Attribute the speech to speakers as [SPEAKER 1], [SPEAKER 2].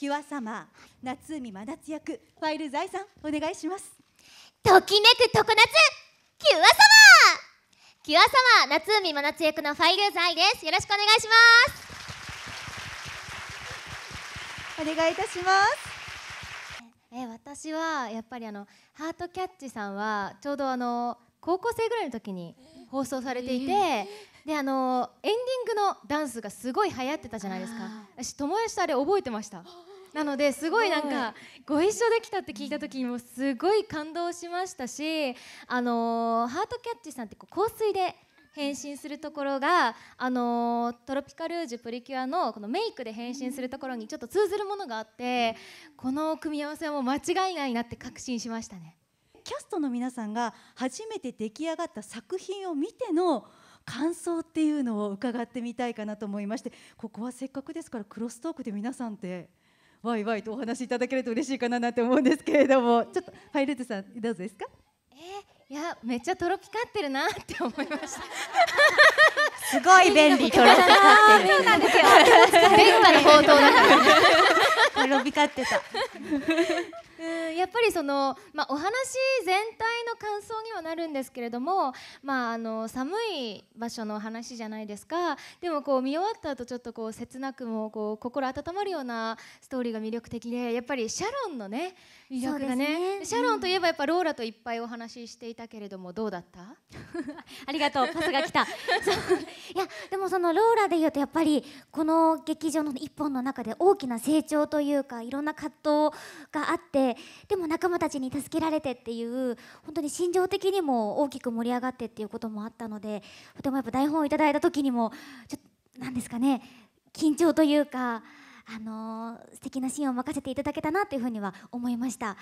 [SPEAKER 1] キュアサマー夏海真夏役ファイル財産お願いしますときめく常夏キュアサマーキュアサマー夏海真夏役のファイル財ですよろしくお願いしま
[SPEAKER 2] すお願いいたしますえ私はやっぱりあのハートキャッチさんはちょうどあの高校生ぐらいの時に放送されていて、えー、であのエンディングのダンスがすごい流行ってたじゃないですか私友達とあれ覚えてましたなのですごいなんかご一緒できたって聞いた時にもすごい感動しましたしあのハートキャッチさんってこう香水で変身するところが、あのトロピカルージュプリキュアのこのメイクで変身するところにちょっと通ずるものがあってこの組み合わせはもう間違いないなって確信しましたね。ストの皆さんが初めて出来上がった作品を見ての感想っていうのを伺ってみたいかなと思いましてここはせっかくですからクロストークで皆さんってわいわいとお話しいただけると嬉しいかななんて思うんですけれども ちょっとパイルートさんどうですかえー、いやめっちゃとろピカってるなって思いましたすごい便利とろピカってる そうなんですよ電波の報道だから とろピカってたやっぱりその、まあ、お話全体の感想にはなるんですけれども、まあ、あの寒い場所の話じゃないですかでもこう見終わった後ちょっとこう切なくもこう心温まるようなストーリーが魅力的でやっぱりシャロンのねいい役だね、ね、シャロンといえばやっぱローラといっぱいお話ししていたけれどもどうだった ありがとうパスが来
[SPEAKER 1] た そういやでもそのローラでいうとやっぱりこの劇場の一本の中で大きな成長というかいろんな葛藤があってでも仲間たちに助けられてっていう本当に心情的にも大きく盛り上がってっていうこともあったのでとてもやっぱ台本をいただいた時にもちょっと何ですかね緊張というか素敵なシーンを任せていただけたなというふうには思いました。